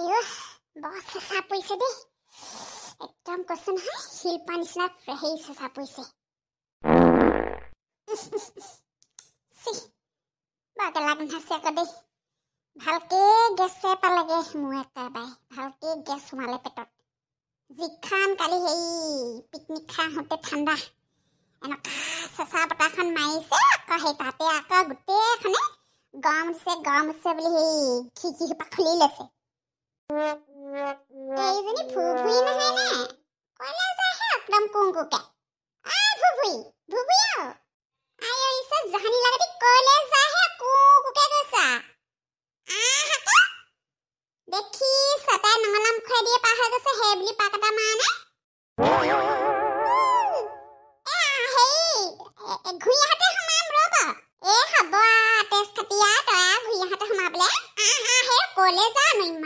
আইঅ' বছ চেঁচা পৰিছে দেই একদম কৈছো নহয় শিল্পা নিচিনা হেৰি চেঁচা পৰিছে বৰ গেলা গোন্ধাইছে আকৌ দেই ভালকেই গেছ চেপ পালেগে মোৰ এটা বাই ভালকেই গেছ সোমালে পেটত যিখন কালি হেৰি পিকনিক খাই আহোঁতে ঠাণ্ডা এনেকুৱা চেঁচা বতাহখন মাৰিছে আকৌ সেই তাতে আকৌ গোটেইখনে গৰম হৈছে গৰম হৈছে বুলি সেই খিৰিকীসোপা খুলি লৈছে এইজনী ভুভুই নহয় নে কলা যা হে একদম কুংকুকে আ ভুভুই ভুভুই আই ঐ ইসা জাহানি লাগাতি কলে যা হে কুকুকে গছা আ হাতে দেখি সতাই নহলাম খাই দিয়ে পাহা গছে হে বলি পাকাটা মানে কলেজ আনিম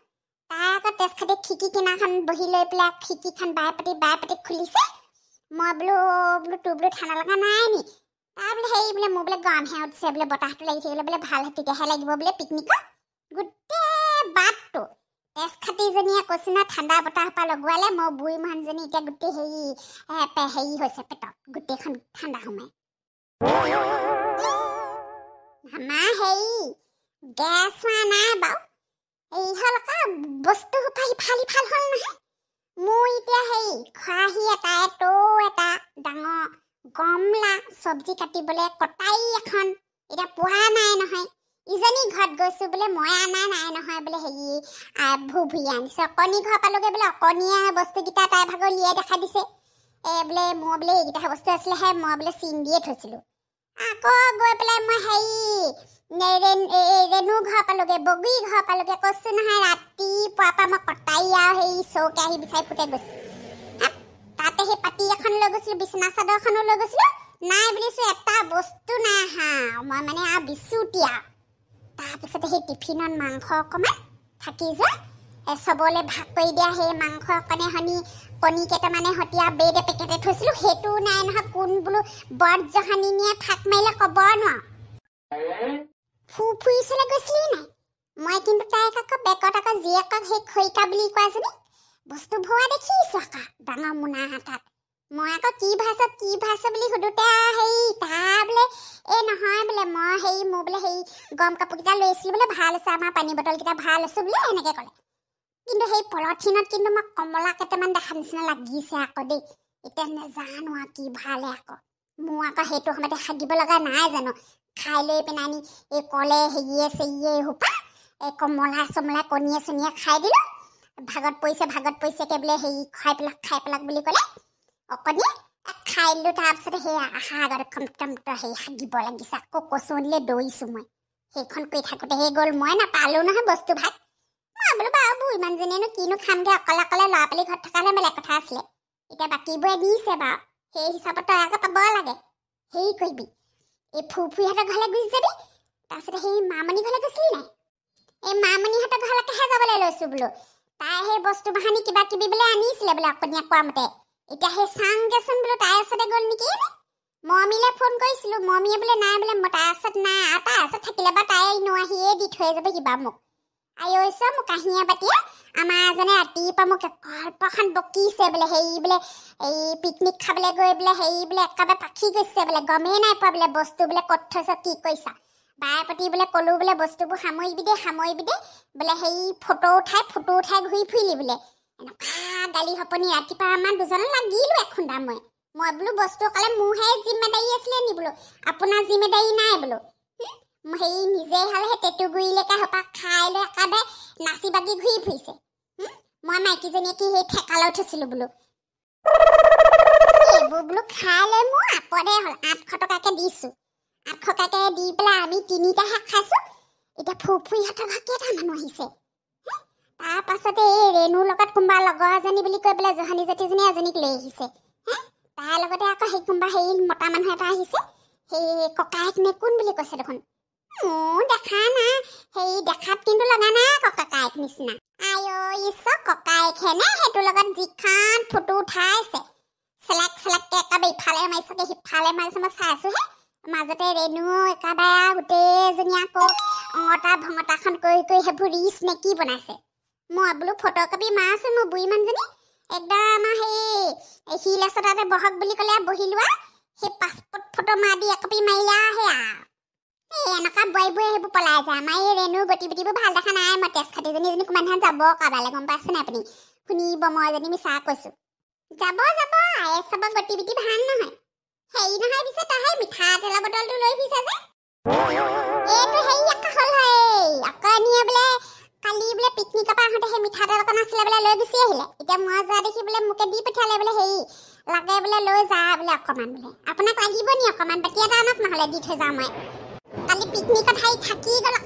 তাৰ আকৌ তেজখাতে খিকি কিনাখন বহি লৈ পেলাই খিকিখন বাই পাতি বাই পাতি খুলিছে মই বোলো বোলো তোৰ বোলো ঠাণ্ডা লগা নাই নি তাৰ বোলে হেৰি বোলে মোৰ বোলে গৰমহে উঠিছে বোলে বতাহটো লাগি থাকিলে বোলে ভাল তেতিয়াহে লাগিব বোলে পিকনিকত গোটেই বাটটো তেজখাতিজনীয়ে কৈছে নহয় ঠাণ্ডা বতাহ পৰা লগোৱালে মই বুঢ়ী মানুহজনী এতিয়া গোটেই হেৰি হেৰি হৈছে পেটত গোটেইখন ঠাণ্ডা সোমাই মামা হেৰি গেছ হোৱা নাই বাৰু এইহলকা বস্তু সোপাহি ফালি ফাল হ'ল নহয় মোৰ এতিয়া সেই খৰাহী এটা টৌ এটা ডাঙৰ গমলা চব্জি কাটিবলৈ কটাৰী এখন এতিয়া পোৱা নাই নহয় ইজনী ঘৰত গৈছোঁ বোলে মই অনা নাই নহয় বোলে হেৰি ভূ ভূঁই আনিছোঁ অকণী ঘৰ পালোগৈ বোলে অকণীয়া বস্তুকেইটা তাৰ ভাগৰ লিয়াই দেখা দিছে এ বোলে মই বোলে এইকেইটা বস্তু আছিলেহে মই বোলে চিন দিয়ে থৈছিলোঁ আকৌ গৈ পেলাই মই হেৰি ৰেণু ঘৰ পালোগে বগী ঘৰ পালোগে কৈছোঁ নহয় ৰাতিপুৱাৰ পৰা মই কটাই আৰু সেই চৌকে আহি বিচাৰি ফুটাই গৈছোঁ তাতে সেই পাতি এখন লৈ গৈছিলোঁ বিচনা চাদৰখনো লৈ গৈছিলোঁ নাই বুলিছোঁ এটা বস্তু নাই হা মই মানে আৰু বিচুটীয়া তাৰপিছতে সেই টিফিনত মাংস অকণমান থাকি যোৱা চবলৈ ভাগ কৰি দিয়া সেই মাংস অকণে শুনি কণী কেইটামানে সতীয়া বেগে পেকেটে থৈছিলোঁ সেইটোও নাই নহয় কোন বোলো বৰ জহানি নিয়ে থাক মাৰিলে ক'ব নোৱাৰোঁ ফুৰ ফুৰি গৈছিলি নাই মই কিন্তু তাইক আকৌ বেগত আকৌ জীয়েকক সেই খৰিকা বুলি কোৱা যদি বস্তু ভৰোৱা দেখিছো আকা ডাঙৰ মোনা হাতত মই আকৌ কি ভাছ কি ভাছ বুলি সোধোতে হেৰি তাৰ বোলে এই নহয় বোলে মই হেৰি মোৰ বোলে হেৰি গৰম কাপোৰকেইটা লৈ আছিলোঁ বোলে ভাল আছে আমাৰ পানী বটলকেইটা ভাল আছো বুলি এনেকৈ ক'লে কিন্তু সেই পলথিনত কিন্তু মই কমলা কেইটামান দেখা নিচিনা লাগিছে আকৌ দেই এতিয়া নাজানো আৰু কি ভালে আকৌ মোৰ আকৌ সেইটো সময়তে হাগিব লগা নাই জানো খাই লৈ পিনে আমি এই কলে হেৰিয়ে চেৰিয়ে সোপা একদম মলা চমলা কণীয়ে চনীয়ে খাই দিলোঁ ভাগত পৰিছে ভাগত পৰিছেকৈ বোলে হেৰি খাই পেলাক খাই পেলাক বুলি ক'লে অকণি খাই দিলোঁ তাৰপিছতে সেই আহাৰ আগত কমটম হেৰি হাগিব লাগিছে আকৌ কচু দিলে দৌৰিছোঁ মই সেইখন কৰি থাকোঁতে সেই গ'ল মই নাপালোঁ নহয় বস্তু ভাত মই বোলো বাৰু ইমানজনীয়েনো কিনো খামগৈ অকলে অকলে ল'ৰা ছোৱালী ঘৰত থকা হ'লে বেলেগ কথা আছিলে এতিয়া বাকীবোৰে দিছে বাৰু সেই হিচাপত তই আকৌ পাব লাগে সেই কৰিবি এই ফুৰফুৰীহঁতৰ ঘৰলৈ গুচি যাবি তাৰপিছতে সেই মামণি ঘৰলৈ গুচিলি নাই এই মামণিহঁতৰ ঘৰলৈকেহে যাবলৈ লৈছোঁ বোলো তাই সেই বস্তু বাহানি কিবা কিবি বোলে আনিছিলে বোলে অকণিয়া কোৱা মতে এতিয়া সেই চাংগেচোন বোলো তাইৰ ওচৰতে গ'ল নেকি মমিলে ফোন কৰিছিলোঁ মমিয়ে বোলে নাই বোলে তাৰ ওচৰত নাই আৰু তাৰ ওচৰত থাকিলে বা তাই নোৱাৰিয়ে দি থৈ যাব কিবা মোক আইঐছ মোক কাহিনী এবাতিয়ে আমাৰ এজনে ৰাতিপুৱা মোক গল্পখন বকিছে বোলে হেৰি বোলে এই পিকনিক খাবলৈ গৈ বোলে হেৰি বোলে একেবাৰে পাখি গৈছে বোলে গমেই নাই পোৱা বোলে বস্তু বোলে ক'ত থৈছ কি কৰিছা বাই পাতি বোলে ক'লোঁ বোলে বস্তুবোৰ সামৰিবি দেই সামৰিবি দেই বোলে হেৰি ফটো উঠাই ফটো উঠাই ঘূৰি ফুৰিলি বোলে এনেকুৱা গালি হপনি ৰাতিপুৱা আমাৰ দুজনে লাগিলোঁ এখুন্দা মই মই বোলো বস্তু অকলে মোৰহে জিম্মেদাৰী আছিলে নি বোলো আপোনাৰ জিম্মেদাৰী নাই বোলো সেই নিজে হালেহে টেটু গুৰিলৈকে সপাক খাই লৈ একেবাৰে নাচি বাগি ঘূৰি ফুৰিছে মই মাইকীজনীয়ে কি সেই ঠেকালত থৈছিলোঁ বোলো এইবোৰ বোলো খাই লৈ মোৰ আপদে হ'ল আঠশ টকাকৈ দিছোঁ আঠশ টকাকৈ দি পেলাই আমি তিনিটা তিনিটাহে খাইছোঁ এতিয়া ফুৰফুৰিহঁতৰ ঘৰত কেইটা মানুহ আহিছে পাছতে এই ৰেণুৰ লগত কোনোবা লগৰ এজনী বুলি কৈ পেলাই জহানী জাতিজনী এজনীক লৈ আহিছে তাৰ লগতে আকৌ সেই কোনোবা সেই মতা মানুহ এটা আহিছে সেই ককায়েক নে কোন বুলি কৈছে দেখোন মোৰ দেখা নাই হেৰি দেখাত কিন্তু লগা নাই আকৌ ককায়েক নিচিনা আই ঐ ককায়েকহেনে সেইটোৰ লগত যিখন ফটো উঠাইছে চেলেক চেলেককে একেবাৰে ইফালে মাৰিছোগে সিফালে মাৰিছে মই চাইছোহে মাজতে ৰেণু একেবাৰে গোটেইজনী আকৌ অঙতা ভঙতাখন কৰি কৰি সেইবোৰ ৰিচ নে কি বনাইছে মই বোলো ফটো কপি মাৰাচোন মোৰ বুঢ়ী মানুহজনী একদম আমাৰ সেই শিল আছে তাতে বহক বুলি ক'লে বহি লোৱা সেই পাছপৰ্ট ফটো মাৰ দি একপি মাৰিলা সেয়া এনেকুৱা বোৱাৰীবোৰে সেইবোৰ পলাই যায় আমাৰ এই ৰেণুৰ গতিবিধিবোৰ ভাল দেখা নাই মই তেজ খাতিজনী এজনী কিমান ধান যাব কাৰোবালৈ গম পাইছে নাই আপুনি শুনিব মই এজনী মিছা কৈছোঁ যাব যাব আই এছ চবৰ গতিবিধি ভাল নহয় হেৰি নহয় পিছে তই সেই মিঠা তেলৰ বটলটো লৈ ফিছে যে এইটো হেৰি আকৌ হ'ল হেৰি আকৌ নিয়ে বোলে কালি বোলে পিকনিকৰ পৰা আহোঁতে সেই মিঠাতেল অকণ আছিলে বোলে লৈ গুচি আহিলে এতিয়া মই যোৱা দেখি বোলে মোকে দি পঠিয়ালে বোলে হেৰি লাগে বোলে লৈ যা বোলে অকণমান বোলে আপোনাক লাগিব নি অকণমান বাকী এটা আমাক নহ'লে দি থৈ যাওঁ মই আমি পিকনিকত হাই থাকি গ'ল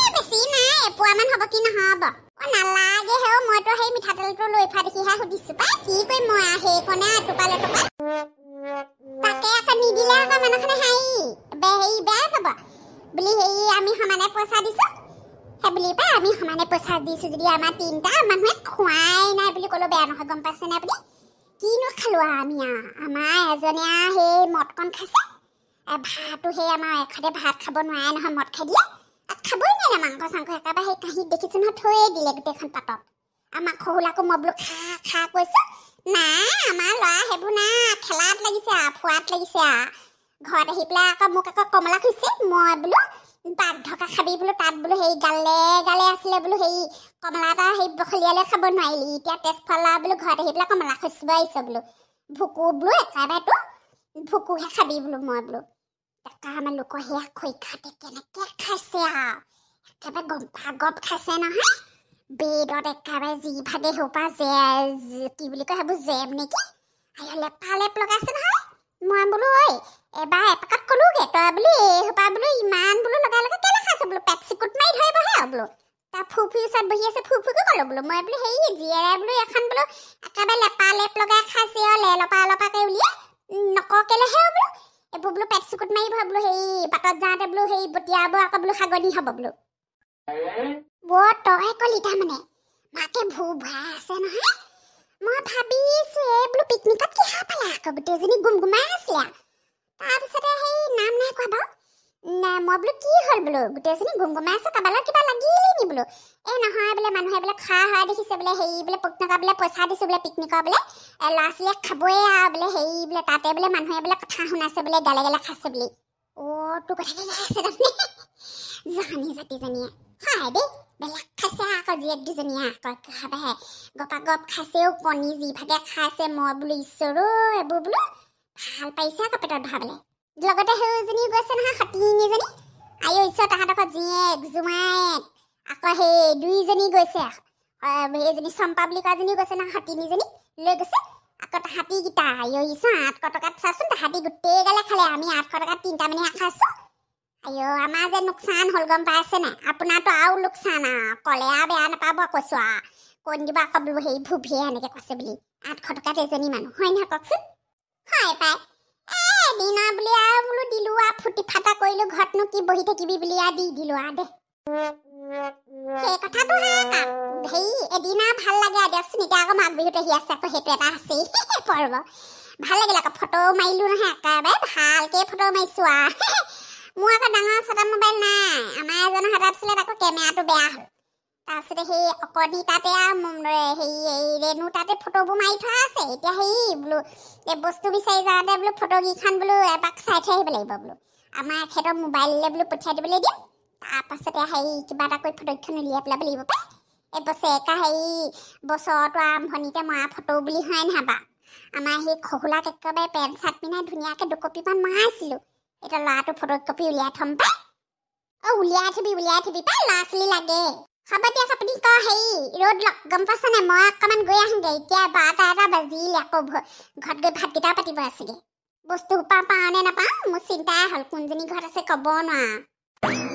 এই বেছি নাই এপোৱা মান হ'ব কি নহ'ব অ নালাগে হেও মইতো সেই মিঠাতেলটো লৈ ফা দেখিহে সুধিছো পাই কি কৰিম মই সেইখনে এটোপাল এটোপাল তাকে আকৌ নিদিলে আকৌ মানুহখনে হেৰি বে হেৰি বেয়া পাব বুলি হেৰি আমি সমানে পইচা দিছো বুলি পাই আমি সমানে পইচা দিছো যদি আমাৰ তিনিটা মানুহে খোৱাই নাই বুলি ক'লো বেয়া নহয় গম পাইছেনে আপুনি কিনো খালো আমি আমাৰ এজনে সেই মদকণ খাইছে ভাতো সেই আমাৰ এখাতে ভাত খাব নোৱাৰে নহয় মদ খাই দিয়ে খাবই নোৱাৰে মাংস চাংস একেবাৰে সেই কাঁহীত দেখিছোঁ নহয় থৈয়ে দিলে গোটেইখন পাতত আৰু মাংসহোলাকো মই বোলো খা খা কৈছো নাই আমাৰ ল'ৰা সেইবোৰ নাই খেলাত লাগিছে আৰু ফুৰাত লাগিছে আৰু ঘৰত আহি পেলাই আকৌ মোক আকৌ কমলা খুজিছে মই বোলো পাত ঢকা খাবি বোলো তাত বোলো সেই গালে গালে আছিলে বোলো সেই কমলা এটা সেই বখলিয়ালে খাব নোৱাৰিলি এতিয়া তেজ ফলা বোলো ঘৰত আহি পেলাই কমলা খুজিব আহিছে বোলো ভুকু বোলো একেবাৰেতো ভুকুহে খাবি বোলো মই বোলো তাকে আমাৰ লোক সেই খৈখাতে কেনেকে খাইছে আৰু একেবাৰে গম পাগব খাইছে নহয় বেডত একেবাৰে যিভাগে সোপা জে কি বুলি কয় সেইবোৰ জেম নেকি আৰু লেপা লেপ লগাইছে নহয় মই বোলো ঐ এবাৰ এপাকত ক'লোগে তই বোলো এইসোপা বোলো ইমান বোলো লগাই লগাই কেলে খাইছে বোলো পেপচিকুট মাৰি ধৰি বহে আৰু বোলো তাৰ ফুক ফুৰি ওচৰত বহি আছে ফুক ফুকো ক'লো বোলো মই বোলো সেই জীয়েৰাই বোলো এখন বোলো একেবাৰে লেপা লেপ লগাই খাইছে আৰু লেলপা অলপাকে উলিয়াই নক কেলেহে আৰু বোলো এইবোৰ বোলো পেট চুকুত মাৰিব বোলো হেৰি পাতত যাওঁতে বোলো হেৰি বটিয়াব আকৌ বোলো হাগনি হ'ব বোলো বৰ তই কলি তাৰমানে মাকে ভূ ভৰাই আছে নহয় মই ভাবিছো এই বোলো পিকনিকত কিহা পালে আকৌ গোটেইজনী গুমগুমাই আছিলা তাৰপিছতে হেৰি নাম নাই কোৱা বাৰু নাই মই বোলো কি হ'ল বোলো গোটেইজনী ঘুমঘুমাই আছে কাবালৰ কিবা লাগিলেই নি বোলো এই নহয় বোলে মানুহে বোলে খা হোৱা দেখিছে বোলে হেৰি বোলে পকনিকৰ বোলে পইচা দিছোঁ বোলে পিকনিকৰ বোলে ল'ৰা ছোৱালীয়ে খাবই আৰু বোলে হেৰি বোলে তাতে বোলে মানুহে বোলে কথা শুনাইছে বোলে গেলে গেলে খাইছে বুলি অ' তোৰ কথা গেলে আছে তাৰমানে জানি জাতিজনীয়ে হয় দেই বেলেগ খাইছে আকৌ জীয়েক দুজনীয়ে আকৌ হাবাহে গপা গপ খাইছেও কণী যিভাগে খাইছে মই বোলো ঈশ্বৰো এইবোৰ বোলো ভাল পাইছে আকৌ পেটত ভাবলৈ লগতে সেইজনীও গৈছে নহয় সতিনীজনী আইও ঈশ্বৰ তাহাঁতক জীয়েক জুমায়েক আকৌ সেই দুইজনী গৈছে সেইজনী চম্পা বুলি কোৱাজনীও গৈছে নহয় সতিনীজনী লৈ গৈছে আকৌ তাহাঁতিকেইটা আইও ঈশ্বৰ আঠশ টকাত চাচোন তাহাঁতি গোটেই গ'লে খালে আমি আঠশ টকাত তিনিটা মানে খাইছোঁ আইও আমাৰ যে লোকচান হ'ল গম পাইছে নাই আপোনাৰতো আৰু লোকচান আৰু ক'লে আৰু বেয়া নাপাব কৈছোঁ আৰু কোন দিব আকৌ হেৰি ভুভিয়ে এনেকৈ কৈছে বুলি আঠশ টকাত এজনী মানুহ হয় নহয় কওকচোন হয় পাই এদিনা বুলি আৰু বোলো দিলোঁ আৰু ফুটি ফাটা কৰিলোঁ ঘৰতনো কি বহি থাকিবি বুলি আৰু দি দিলোঁ আৰু দে সেই কথাটো হে আকা হেৰি এদিনা ভাল লাগে আৰু দিয়কচোন এতিয়া আকৌ মাঘ বিহুত আহি আছে আকৌ সেইটো এটা আছেই পৰ্ব ভাল লাগিলে আকৌ ফটো মাৰিলোঁ নহয় একেবাৰে ভালকৈ ফটো মাৰিছোঁ আৰু মোৰ আকৌ ডাঙৰ ছটা মোবাইল নাই আমাৰ এজন হঠাৎ আছিলে আকৌ কেমেৰাটো বেয়া হ'ল তাৰপিছতে সেই অকণি তাতে আৰু হেৰি এই ৰেণু তাতে ফটোবোৰ মাৰি থোৱা আছে এতিয়া হেৰি বোলো এই বস্তু বিচাৰি যাওঁতে বোলো ফটোকেইখন বোলো এপাক চাই থৈ আহিব লাগিব বোলো আমাৰ এখেতৰ মোবাইললৈ বোলো পঠিয়াই দিবলৈ দিম তাৰপাছতে হেৰি কিবা এটা কৰি ফটোকেইখন উলিয়াই পেলাব লাগিব পাই এই এবছৰেকা হেৰি বছৰটো আৰম্ভণিতে মৰা ফটো বুলি হয় নহয় বা আমাৰ সেই খহুলাক একেবাৰে পেণ্ট চাৰ্ট পিন্ধাই ধুনীয়াকৈ দুকপিমান মৰাইছিলোঁ এতিয়া ল'ৰাটো ফটোকপি উলিয়াই থ'ম পাই অ' উলিয়াই থবি উলিয়াই থবি পাই ল'ৰা ছোৱালী লাগে হ'ব দিয়ক আপুনি কওঁ হেৰি ৰ'দ লওক গম পাইছেনে মই অকণমান গৈ আহিমগৈ এতিয়া বাৰটা এটা বাজিলে আকৌ ঘৰত গৈ ভাতকেইটাও পাতিব আছিলে বস্তু পাওঁ পাওঁ নে নাপাওঁ মোৰ চিন্তাই হ'ল কোনজনী ঘৰত আছে ক'ব নোৱাৰ